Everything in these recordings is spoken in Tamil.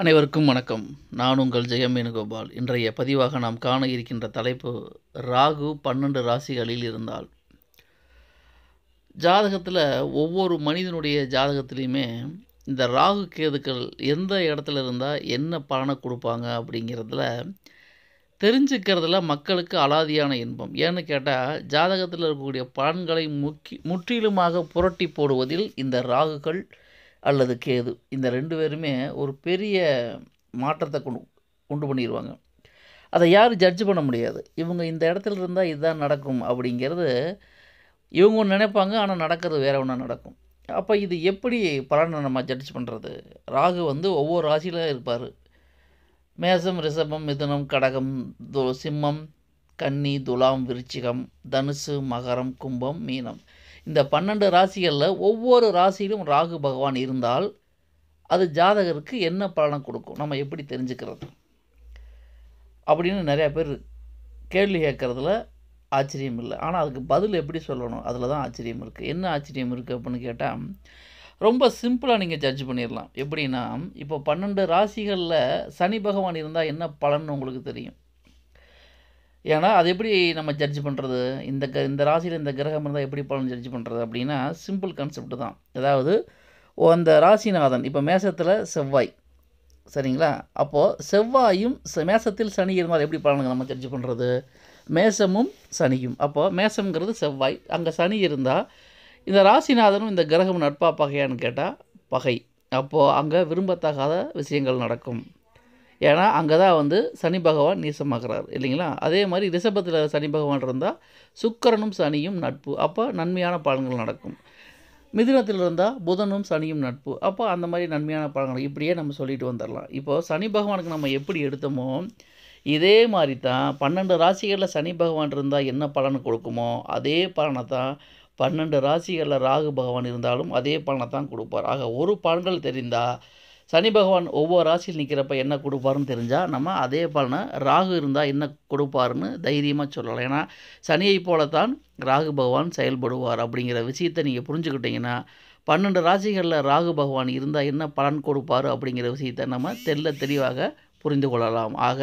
அனைவருக்கும் வணக்கம் நான் உங்கள் ஜெயம் வேணுகோபால் இன்றைய பதிவாக நாம் காண இருக்கின்ற தலைப்பு ராகு பன்னெண்டு ராசிகளில் இருந்தால் ஜாதகத்தில் ஒவ்வொரு மனிதனுடைய ஜாதகத்திலையுமே இந்த ராகு கேதுக்கள் எந்த இடத்துல இருந்தால் என்ன பலனை கொடுப்பாங்க அப்படிங்கிறதுல தெரிஞ்சுக்கிறதுல மக்களுக்கு அலாதியான இன்பம் ஏன்னு கேட்டால் ஜாதகத்தில் இருக்கக்கூடிய பலன்களை முக்கி முற்றிலுமாக புரட்டி போடுவதில் இந்த ராகுகள் அல்லது கேது இந்த ரெண்டு பேருமே ஒரு பெரிய மாற்றத்தை கொண்டு கொண்டு பண்ணிடுவாங்க அதை யாரும் ஜட்ஜ் பண்ண முடியாது இவங்க இந்த இடத்துல இருந்தால் இதுதான் நடக்கும் அப்படிங்கிறது இவங்க ஒன்று நினைப்பாங்க ஆனால் நடக்கிறது வேறு ஒன்றா நடக்கும் அப்போ இது எப்படி பலனை நம்ம ஜட்ஜ் பண்ணுறது ராகு வந்து ஒவ்வொரு ராசியில் இருப்பார் மேசம் ரிஷபம் மிதுனம் கடகம் சிம்மம் கன்னி துலாம் விருச்சிகம் தனுசு மகரம் கும்பம் மீனம் இந்த பன்னெண்டு ராசிகளில் ஒவ்வொரு ராசியிலும் ராகு பகவான் இருந்தால் அது ஜாதகருக்கு என்ன பலனை கொடுக்கும் நம்ம எப்படி தெரிஞ்சுக்கிறது அப்படின்னு நிறையா பேர் கேள்வி கேட்குறதுல ஆச்சரியம் இல்லை ஆனால் அதுக்கு பதில் எப்படி சொல்லணும் அதில் தான் ஆச்சரியம் இருக்குது என்ன ஆச்சரியம் இருக்குது அப்படின்னு கேட்டால் ரொம்ப சிம்பிளாக நீங்கள் ஜட்ஜ் பண்ணிடலாம் எப்படின்னா இப்போ பன்னெண்டு ராசிகளில் சனி பகவான் இருந்தால் என்ன பலன் உங்களுக்கு தெரியும் ஏன்னா அது எப்படி நம்ம ஜட்ஜ் பண்ணுறது இந்த க இந்த ராசியில் இந்த கிரகம் இருந்தால் எப்படி பலன் ஜட்ஜ் பண்ணுறது அப்படின்னா சிம்பிள் கான்செப்ட் தான் அதாவது அந்த ராசிநாதன் இப்போ மேசத்தில் செவ்வாய் சரிங்களா அப்போது செவ்வாயும் மேசத்தில் சனி இருந்தால் எப்படி பலனுங்க நம்ம ஜட்ஜ் பண்ணுறது மேசமும் சனியும் அப்போது மேசம்ங்கிறது செவ்வாய் அங்கே சனி இருந்தால் இந்த ராசிநாதனும் இந்த கிரகம் நட்பா பகையான்னு கேட்டால் பகை அப்போது அங்கே விரும்பத்தகாத விஷயங்கள் நடக்கும் ஏன்னா அங்கே தான் வந்து சனி பகவான் நீசமாகிறார் இல்லைங்களா அதே மாதிரி ரிஷபத்தில் சனி பகவான் இருந்தால் சுக்கரனும் சனியும் நட்பு அப்போ நன்மையான பலன்கள் நடக்கும் மிதுனத்தில் இருந்தால் புதனும் சனியும் நட்பு அப்போ அந்த மாதிரி நன்மையான பழங்கள் இப்படியே நம்ம சொல்லிட்டு வந்துடலாம் இப்போது சனி பகவானுக்கு நம்ம எப்படி எடுத்தோமோ இதே மாதிரி தான் பன்னெண்டு ராசிகளில் சனி பகவான் இருந்தால் என்ன பலன் கொடுக்குமோ அதே பலனை தான் பன்னெண்டு ராசிகளில் ராகு பகவான் இருந்தாலும் அதே பலனை தான் கொடுப்பார் ஆக ஒரு பலன்கள் தெரிந்தால் சனி பகவான் ஒவ்வொரு ராசியில் நிற்கிறப்ப என்ன கொடுப்பாருன்னு தெரிஞ்சால் நம்ம அதே பலனை ராகு இருந்தால் என்ன கொடுப்பாருன்னு தைரியமாக சொல்லலாம் ஏன்னா சனியை போலத்தான் ராகு பகவான் செயல்படுவார் அப்படிங்கிற விஷயத்தை நீங்கள் புரிஞ்சுக்கிட்டிங்கன்னா பன்னெண்டு ராசிகளில் ராகு பகவான் இருந்தால் என்ன பலன் கொடுப்பார் அப்படிங்கிற விஷயத்தை நம்ம தெல்ல தெளிவாக புரிந்து கொள்ளலாம் ஆக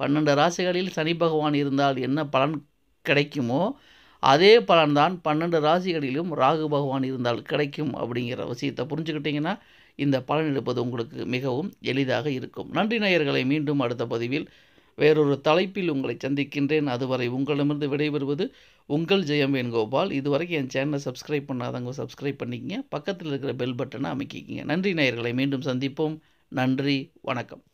பன்னெண்டு ராசிகளில் சனி பகவான் இருந்தால் என்ன பலன் கிடைக்குமோ அதே பலன்தான் பன்னெண்டு ராசிகளிலும் ராகு பகவான் இருந்தால் கிடைக்கும் அப்படிங்கிற விஷயத்தை புரிஞ்சுக்கிட்டிங்கன்னா இந்த பலன் எடுப்பது உங்களுக்கு மிகவும் எளிதாக இருக்கும் நன்றி நேயர்களை மீண்டும் அடுத்த பதிவில் வேறொரு தலைப்பில் உங்களை சந்திக்கின்றேன் அதுவரை உங்களிடமிருந்து விடைபெறுவது உங்கள் ஜெயம் வேணுகோபால் இதுவரைக்கும் என் சேனலை சப்ஸ்கிரைப் பண்ணாதவங்க சப்ஸ்கிரைப் பண்ணிக்கங்க பக்கத்தில் இருக்கிற பெல் பட்டனை அமைக்கிக்கிங்க நன்றி நேயர்களை மீண்டும் சந்திப்போம் நன்றி வணக்கம்